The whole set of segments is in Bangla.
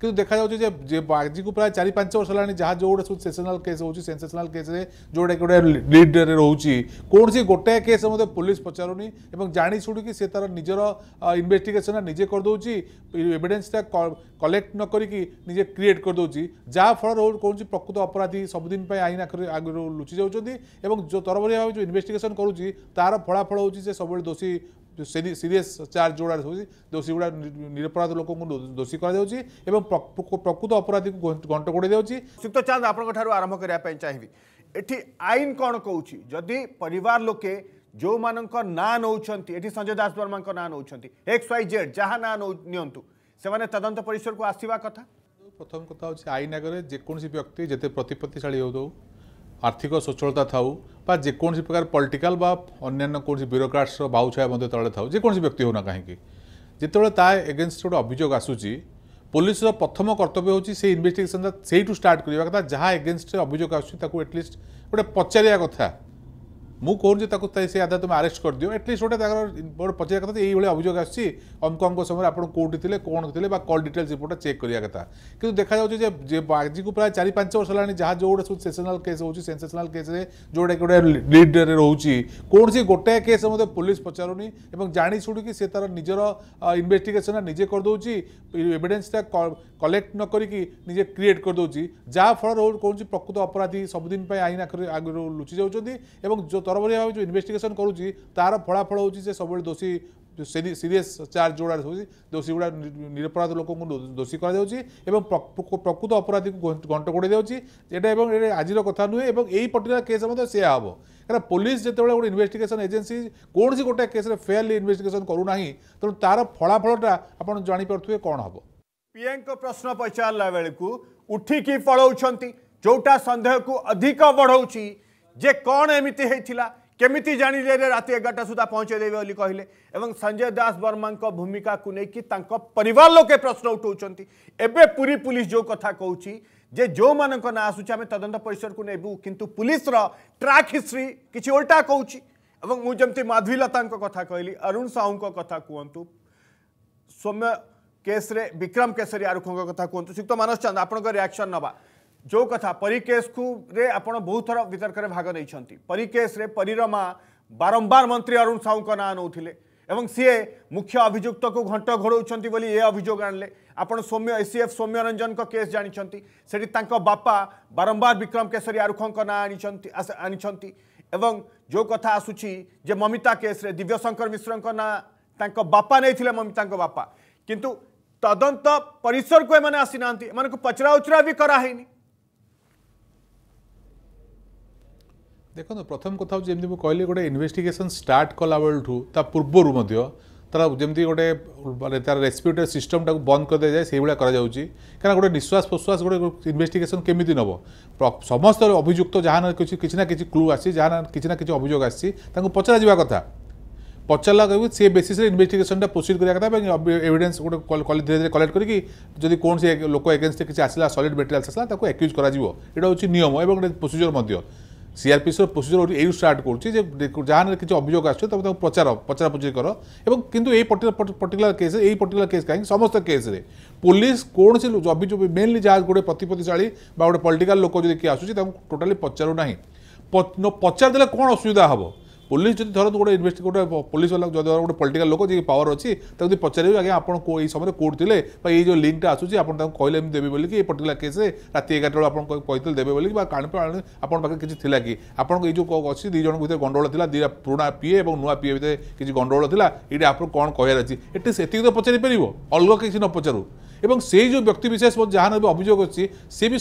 କିନ୍ତୁ ଦେଖାଯାଉଛି ଯେ ଯେ ଆଜିକୁ ପ୍ରାୟ ଚାରି ପାଞ୍ଚ ବର୍ଷ ହେଲାଣି ଯାହା ଯେଉଁଗୁଡ଼ା ସବୁ ସେସନାଲ୍ କେସ୍ ହେଉଛି ସେନ୍ସେସନାଲ୍ କେସ୍ରେ ଯେଉଁଟାକି ଗୋଟେ ଲିଡ଼ରେ ରହୁଛି କୌଣସି ଗୋଟାଏ କେସ୍ ମଧ୍ୟ ପୋଲିସ ପଚାରୁନି ଏବଂ ଜାଣି ଶୁଣିକି ସେ ତା'ର ନିଜର ଇନଭେଷ୍ଟିଗେସନ୍ଟା ନିଜେ କରିଦେଉଛି ଏଭିଡେନ୍ସଟା କଲେକ୍ଟ ନ କରିକି ନିଜେ କ୍ରିଏଟ୍ କରିଦେଉଛି ଯାହାଫଳରେ କୌଣସି ପ୍ରକୃତ ଅପରାଧୀ ସବୁଦିନ ପାଇଁ ଆଇନ ଆଖରେ ଆଗରୁ ଲୁଚି ଯାଉଛନ୍ତି ଏବଂ ଯେଉଁ ତରବରିଆ ଭାବେ ଯେଉଁ ଇନଭେଷ୍ଟିଗେସନ୍ କରୁଛି ତା'ର ଫଳାଫଳ ହେଉଛି ସେ ସବୁବେଳେ ଦୋଷୀ ସିରିୟସ୍ ଚାର୍ଜ ଯେଉଁଗୁଡ଼ା ହେଉଛି ଦୋଷୀ ଗୁଡ଼ା ନିରପରାଧ ଲୋକଙ୍କୁ ଦୋଷୀ କରାଯାଉଛି ଏବଂ ପ୍ରକୃତ ଅପରାଧୀକୁ ଘଣ୍ଟ ଘୋଡ଼େଇ ଯାଉଛି ସୁକ୍ତ ଚାନ୍ଦ ଆପଣଙ୍କଠାରୁ ଆରମ୍ଭ କରିବା ପାଇଁ ଚାହିଁବି ଏଠି ଆଇନ କ'ଣ କହୁଛି ଯଦି ପରିବାର ଲୋକେ ଯେଉଁମାନଙ୍କ ନାଁ ନେଉଛନ୍ତି ଏଠି ସଞ୍ଜୟ ଦାସ ବର୍ମାଙ୍କ ନାଁ ନେଉଛନ୍ତି ଏକ୍ସ ୱାଇ ଜେଡ୍ ଯାହା ନାଁ ନିଅନ୍ତୁ ସେମାନେ ତଦନ୍ତ ପରିସରକୁ ଆସିବା କଥା ପ୍ରଥମ କଥା ହେଉଛି ଆଇନ ଆଗରେ ଯେକୌଣସି ବ୍ୟକ୍ତି ଯେତେ ପ୍ରତିପତ୍ତିଶାଳୀ ହେଉ আর্থিক সচ্ছলতা থাও বা যেকোনসি প্রকার পলিটিকাল বা অন্যান্য কোনসি ব্যুরোক্রাটসর বাউছায়া মধ্যে তলে থাও যেকোনসি ব্যক্তি হোক না কাহিঁকি যেতবে তা এগেনস্ট গোটে অভিযোগ আসুচি পুলিশর প্রথম কর্তব্য হচ্ছে সেই ইনভেস্টিগেসনটা সেইটু স্টার্ট করা কথা যা এগেনস্টরে অভিযোগ আসুচি তাকে এটলিস্ট গোটে পচারিয়া কথা मुझे से आधार तुम आरेस्ट कर दियो एटलिस्ट गोटे पचार कथा ये अभियोग आमुक अंक समय आप कौटी थे कौन थे कल डिटेल्स रिपोर्ट चेक करा कथ कि देखा आज को प्राय चार पांच वर्ष होगा जहाँ जो सब सेसनाल केस हो सेसनाल केस जोटा गोटे लिडर रोचे कौन से गोटे केस मत पुलिस नहीं जाशुड़ी से तरह निजर इनभेटिगेसन निजे करदे एविडेन्सटा କଲେକ୍ଟ ନ କରିକି ନିଜେ କ୍ରିଏଟ୍ କରିଦେଉଛି ଯାହାଫଳରେ କୌଣସି ପ୍ରକୃତ ଅପରାଧୀ ସବୁଦିନ ପାଇଁ ଆଇନ ଆଖରେ ଆଗରୁ ଲୁଚି ଯାଉଛନ୍ତି ଏବଂ ଯେଉଁ ତରବରିଆ ଭାବେ ଯେଉଁ ଇନଭେଷ୍ଟିଗେସନ୍ କରୁଛି ତା'ର ଫଳାଫଳ ହେଉଛି ସେ ସବୁବେଳେ ଦୋଷୀ সিরিয়াস চার্জ যোড়া রয়েছে দোষী গুড়া নিরপরাধ লোক দোষী করা যাচ্ছে এবং প্রকৃত অপরাধী ঘণ্ট গোড়াই যাচ্ছে এটা এবং এটা আজির কথা নুহে এবং এই পর্টিকুলার কেস মধ্যে সে হব কারণ পুলিশ যেতবে গোটে ইনভেস্টিগেসন এজেন্সি কৌশি গোটে কেসে ফেল ইনভেস্টিগেসন করু না তেমন তার ফলাফলটা আপনার জাঁপারে কম হব को प्रश्न पचारा बेलू उठिक पड़ा जोटा सन्देह को अधिक बढ़ऊँची जे कौन एमती केमी जान लें रात एगारटा सुधा पहुँचेदे कहले संजय दास वर्मा भूमिका को लेकिन परिवार लोके प्रश्न उठाऊँ एवं पूरी पुलिस जो कथा कौच जे जो मान आसूँ आम तदंत परिसर को नेबू किंतु पुलिस ट्राक हिस्ट्री किसी उल्टा कौच मुझे माधवीलता कथा कहली अरुण साहू कथा कहतु सौम्य କେସ୍ରେ ବିକ୍ରମ କେଶରୀ ଆରୁଖଙ୍କ କଥା କୁହନ୍ତୁ ଶ୍ରୀଯୁକ୍ତ ମାନସ ଚାନ୍ଦ ଆପଣଙ୍କ ରିଆକ୍ସନ୍ ନେବା ଯେଉଁ କଥା ପରୀ କେସ୍କୁରେ ଆପଣ ବହୁତ ଥର ବିତର୍କରେ ଭାଗ ନେଇଛନ୍ତି ପରୀ କେସ୍ରେ ପରୀର ମା ବାରମ୍ବାର ମନ୍ତ୍ରୀ ଅରୁଣ ସାହୁଙ୍କ ନାଁ ନେଉଥିଲେ ଏବଂ ସିଏ ମୁଖ୍ୟ ଅଭିଯୁକ୍ତକୁ ଘଣ୍ଟ ଘୋଡ଼ଉଛନ୍ତି ବୋଲି ଏ ଅଭିଯୋଗ ଆଣିଲେ ଆପଣ ସୌମ୍ୟ ଏସିଏଫ୍ ସୌମ୍ୟ ରଞ୍ଜନଙ୍କ କେସ୍ ଜାଣିଛନ୍ତି ସେଠି ତାଙ୍କ ବାପା ବାରମ୍ବାର ବିକ୍ରମ କେଶରୀ ଆରୁଖଙ୍କ ନାଁ ଆଣିଛନ୍ତି ଆଣିଛନ୍ତି ଏବଂ ଯେଉଁ କଥା ଆସୁଛି ଯେ ମମିତା କେସ୍ରେ ଦିବ୍ୟଶଙ୍କର ମିଶ୍ରଙ୍କ ନାଁ ତାଙ୍କ ବାପା ନେଇଥିଲେ ମମିତାଙ୍କ ବାପା କିନ୍ତୁ তদন্ত পরিসরক এমানে আসি না এমানকু পচরা উচরা বি করা হয়নি দেখুন প্রথম কথা হচ্ছে যেমনি কহিলি গোটে ইনভেস্টিগেসন স্টার্ট কলাবেলঠু তা পূর্বরু মধ্য তার যেমনি গোটে মানে তার রেসপিউটেড সিস্টমটা বন্ধ করে দিয়ে যায় সেইভাবে করা যাচ্ছে কারণ গোটে নিঃশ্বাস প্রশ্বাস গোটে ইনভেস্টিগেসন কেমিতি নব সমস্ত অভিযুক্ত যা না কিছু কিছু না কিছু ক্লু আসছে যা না কিছু না কিছু অভিযোগ আসছে তাকে পচরা যা কথা পচলা গব সে বেসিস রে ইনভেস্টিগেশনটা প্রসিড কৰা কৰা এভিডেন্স কল কালেকট কৰি যদি কোন সে লোকো এগেনස්তে কিছ আসিলা সলিড মেটৰিয়াল আসিলা তাক অ্যাকিউজ কৰা দিব এটো হ'নিয়ম আৰু প্রসিজার মদ্য সিআরপিএসৰ প্ৰসিজার এউ ষ্টার্ট কৰে যে যিখানে কিছ অভিযোগ আছে তাৰ প্ৰচাৰ পচাৰ পুজি কৰে আৰু কিন্তু এই পৰ্টিকুলার কেছ এই পৰ্টিকুলার কেছ কাৰণ সমস্ত কেছৰে পুলিছ কোন সে জবি জবি মেইনলি চাৰ্জ গড প্ৰতিপতি চাळी বা পলিটিকাল লোকো যদি কি আছে তা টটেলি পচাৰো নাই পচাৰ দিলে কোন অসুবিধা হ'ব ପୋଲିସ ଯଦି ଧରନ୍ତୁ ଗୋଟେ ଇନଭେଷ୍ଟି ଗୋଟେ ପୋଲିସ ବାଲା ଯଦି ଗୋଟେ ପଲିଟିକାଲ ଲୋକ ଯିଏ ପାୱାର ଅଛି ତାକୁ ଯଦି ପଚାରିବେ ଆଜ୍ଞା ଆପଣ ଏଇ ସମୟରେ କୋର୍ଟ ଥିଲେ ବା ଏଇ ଯେଉଁ ଲିଙ୍କଟା ଆସୁଛି ଆପଣ ତାଙ୍କୁ କହିଲେ ଏମିତି ଦେବେ ବୋଲିକି ଏଇ ପର୍ଟିକୁଲାର କେସ୍ରେ ରାତି ଏଗାରଟା ବେଳେ ଆପଣ କହିଥିଲେ ଦେବେ ବୋଲିକି ବା କାରଣ ଆପଣଙ୍କ ପାଖରେ କିଛି ଥିଲା କି ଆପଣଙ୍କ ଏଇ ଯେଉଁ ଅଛି ଦୁଇ ଜଣଙ୍କ ଭିତରେ ଗଣ୍ଡଗୋଳ ଥିଲା ଦୁଇଟା ପୁରୁଣା ପିଏ ଏବଂ ନୂଆ ପିଏ ଭିତରେ କିଛି ଗଣ୍ଡଗୋଳ ଥିଲା ଏଇଟା ଆପଣଙ୍କୁ କ'ଣ କହିବାର ଅଛି ଏଠି ସେତିକି ତ ପଚାରି ପାରିବ ଅଲଗା କିଛି ନ ପଚାରୁ এবং সেই যে ব্যক্তিবিশেষ যা বি অভিযোগ অছি সে বি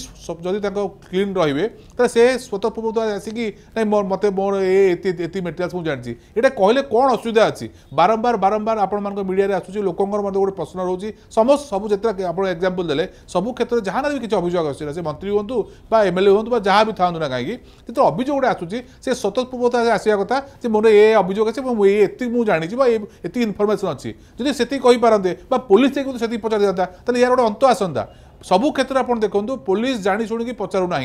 যদি তাঁর ক্লিন রহবে তাহলে সে স্বতঃপ্রবৃত্ত আসিকি না মতো মো এ এটি মেটেরিয়ালস মু জাঁচি এটা কহিলে কোণ অসুবিধা আছে বারম্বার বারম্বার আপনার মিডিয়ায় আসুচি লোকর মধ্যে গোটে প্রশ্ন রয়েছে সমস্ত সবু যেত আপনার এক্সাম্পল দেলে সবু ক্ষেত্রে যা না কিছু অভিযোগ আসছে না সে মন্ত্রী হুম বা এমএলএ হুম বা যা বি থাকু না কাহি যেতে অভিযোগ গোটে আসুচি সে স্বতঃপ্রবৃত্ত আসা কথা যে মনে এ অভিযোগ আছে এবং এ এত মু জাঁচি বা এত ইনফরমেসন অছি যদি সেটি কইপারে বা পুলিশ কিন্তু সেটি পচারি যা তাহলে ତାହେଲେ ଏହାର ଗୋଟେ ଅନ୍ତ ଆସନ୍ତା ସବୁ କ୍ଷେତ୍ରରେ ଆପଣ ଦେଖନ୍ତୁ ପୋଲିସ পচারু না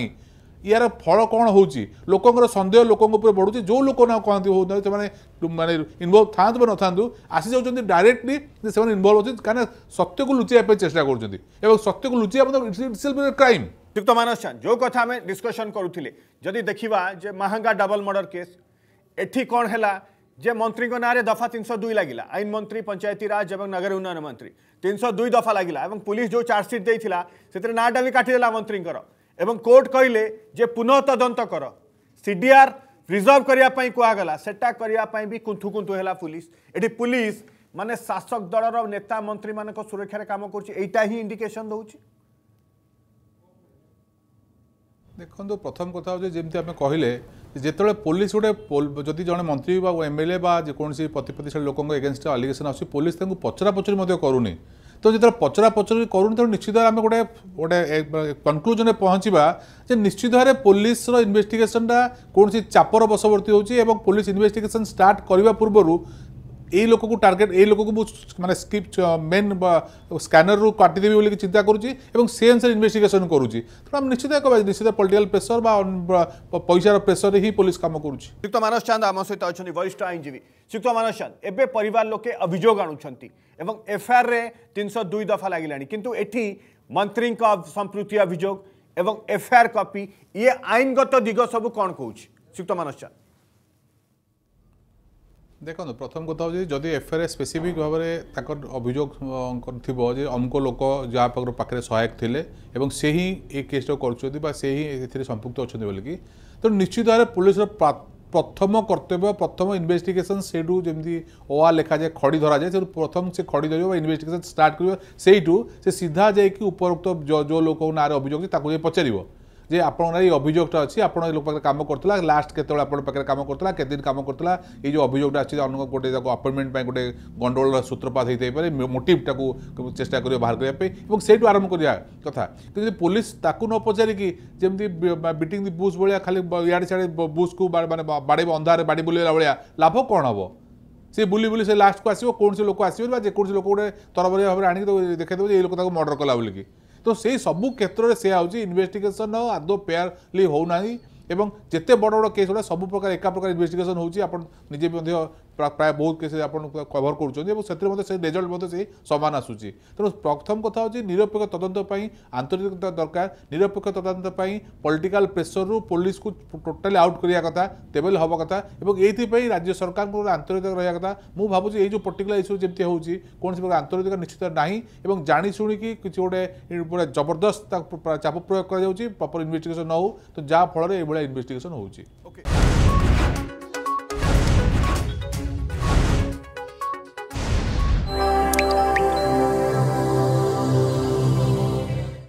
ইয়ার ফল কম হচ্ছে লোকর সন্দেহ লোক উপরে বড়ুচি যে লোক না কহতি হোক সে মানে ইনভলভ থাকে বা নথান্তু আসি যাচ্ছেন ডাইরেক্টলি যে সে ইনভলভ অনেক কেন সত্যকে লুচাইবা চেষ্টা করছেন এবং সত্যকে লুচাইবা ক্রাইম যুক্ত মানস চান যে কথা আমি ডিসকসন করুলে যদি দেখা যে মাহঙ্গা ডবল মর্ডর কেস এটি কম হল যে মন্ত্রী নাঁরে দফা তিনশো দুই লাগিল আইন মন্ত্রী পঞ্চায়েতিরাজ এবং নগর উন্নয়ন মন্ত্রী তিনশো দুই দফা লাগিল এবং পুলিশ যে চার্জসিট দিয়েছিল সেতরে নাঁটা বি কাটিদেলা মন্ত্রীঙ্কর এবং কোর্ট কহিলে যে পুনঃ তদন্ত কর সিডিআর রিজর্ভ করা কুহগলা সেটা করা কুন্থু কুন্থু হল পুলিশ এটি পুলিশ মানে শাসক দলর নেতা মন্ত্রী মান সুরক্ষার কাম করছে এইটা হি ইন্ডিকেশন দৌছে দেখুন প্রথম কথা হচ্ছে যেমন আমি কহিলেন যেতবে পুলিশ গোটে যদি জন মন্ত্রী বা এমএলএ বা যেকোনসি প্রতিপত্তিশালী লোক এগেনস্ট আলিগেসন আসছে পুলিশ তাকে পচরা পচরি করুনি তো যেত পচরা পচরি করুনি তো নিশ্চিত ভাবে আমি গোটে গোটে কনক্লুজনে পৌঁছবা যে নিশ্চিত ভাবে পুলিশর ইনভেস্টিগেসনটা কোণী চাপর বশবর্তী হচ্ছে এবং পুলিশ ইনভেস্টিগেসন স্টার্ট করা পূর্বর এই লোককে টার্গেট এই লোককে মু মানে স্কিপ মেন স্ক্যানরু কাটিদেবি বলি চিন্তা করুছি এবং সে অনুসারে ইনভেস্টিগেশন করুছি তেমন আমি নিশ্চিত এক নিশ্চিত পলিটিকাল প্রেসর বা পয়সার প্রেসরে হি পুলিশ কাম করুছি শ্রীযুক্ত মানস চান্দ আমার সহ অনেক বরিষ্ঠ আইনজীবী শ্রীযুক্ত মানস চান্দ এবে পরিবার লোকে অভিযোগ আনুচ্ছন্তি এবং এফআইআর্রে তিনশো দুই দফা লাগিলানি কিন্তু এটি মন্ত্রীঙ্ক সম্পৃক্তি অভিযোগ এবং এফআইআর কপি ইয়ে আইনগত দিগ সবু কণ কৌছি শ্রীযুক্ত মানস চান্দ দেখুন প্রথম কথা হচ্ছে যদি এফআইআর স্পেসিফিক ভাবে তাঁর অভিযোগ থিব যে অমুক লোক যা পাখে সহায়ক লে এবং সে হি এই কেসটা করছেন বা সে হি এতে সম্পৃক্ত অনেক বলিকি তো নিশ্চিত ভাবে পুলিশের প্রথম কর্তব্য প্রথম ইনভেস্টিগেসন সেইটু যেমি ওয়া লেখা যায় খড়ি ধরা যায় সে প্রথম সে খড়ি ধরব বা ইনভেস্টিগেসন স্টার্ট করব সেইটু সে সিধা যাই উপরোক্ত যে লোক না অভিযোগ তাকে যাই পচারিব যে আপনার এই অভিযোগটা অছি আপনার এই লোক পাখে কাম করুলা লাস্ট কেতবে আপনার পাখে কাম করুলা কেতদিন কাম করুলা এই যে অভিযোগটা আছে অন্য গোটে তাকে আপয়েন্টমেন্ট পাই গোটে গন্ডগোলর সূত্রপাত হয়েথাইপরে মোটিভটা চেষ্টা করবে বাহার করা এবং সেইটু আরম্ভ করা কথা কিন্তু পুলিশ তাকে ন পচারিকি যেমনি বিটিং দি বুস ভাইয়া খালি ইয়াড়ে সিয়াড়ে বুসকু মানে বাড়াইব অন্ধারে বাড়ি বুলাইলা ভাইয়া লাভ কম হব ସେ ବୁଲି ବୁଲି ସେ ଲାଷ୍ଟକୁ ଆସିବ କୌଣସି ଲୋକ ଆସିବେନି ବା ଯେକୌଣସି ଲୋକ ଗୋଟେ ତରବରିଆ ଭାବରେ ଆଣିକି ଦେଖେଇଦେବ ଯେ ଏଇ ଲୋକ ତାକୁ ମର୍ଡ଼ର କଲା ବୋଲିକି ତ ସେଇ ସବୁ କ୍ଷେତ୍ରରେ ସେୟା ହେଉଛି ଇନଭେଷ୍ଟିଗେସନ୍ ଆଦୌ ଫେୟାରଲି ହେଉନାହିଁ ଏବଂ ଯେତେ ବଡ଼ ବଡ଼ କେସ୍ ଗୁଡ଼ା ସବୁ ପ୍ରକାର ଏକା ପ୍ରକାର ଇନଭେଷ୍ଟିଗେସନ୍ ହେଉଛି ଆପଣ ନିଜେ ବି ମଧ୍ୟ ପ୍ରାୟ ବହୁତ କେସ୍ ଆପଣ କଭର କରୁଛନ୍ତି ଏବଂ ସେଥିରେ ମଧ୍ୟ ସେ ରେଜଲ୍ଟ ମଧ୍ୟ ସେ ସମାନ ଆସୁଛି ତେଣୁ ପ୍ରଥମ କଥା ହେଉଛି ନିରପେକ୍ଷ ତଦନ୍ତ ପାଇଁ ଆନ୍ତର୍ଜାତିକତା ଦରକାର ନିରପେକ୍ଷ ତଦନ୍ତ ପାଇଁ ପଲିଟିକାଲ ପ୍ରେସରରୁ ପୋଲିସକୁ ଟୋଟାଲି ଆଉଟ୍ କରିବା କଥା ତେବେ ହେବା କଥା ଏବଂ ଏଇଥିପାଇଁ ରାଜ୍ୟ ସରକାରଙ୍କର ଆନ୍ତର୍ଜାତିକ ରହିବା କଥା ମୁଁ ଭାବୁଛି ଏଇ ଯେଉଁ ପର୍ଟିକୁଲାର ଇସ୍ୟୁ ଯେମିତି ହେଉଛି କୌଣସି ପ୍ରକାର ଆନ୍ତର୍ଜାତିକ ନିଶ୍ଚିତ ନାହିଁ ଏବଂ ଜାଣି ଶୁଣିକି କିଛି ଗୋଟେ ପୁରା ଜବରଦସ୍ତ ତାକୁ ଚାପ ପ୍ରୟୋଗ କରାଯାଉଛି ପ୍ରପର ଇନଭେଷ୍ଟିଗେସନ୍ ନ ହେଉ ତ ଯାହାଫଳରେ ଏଇଭଳିଆ ଇନଭେଷ୍ଟିଗେସନ୍ ହେଉଛି ଓକେ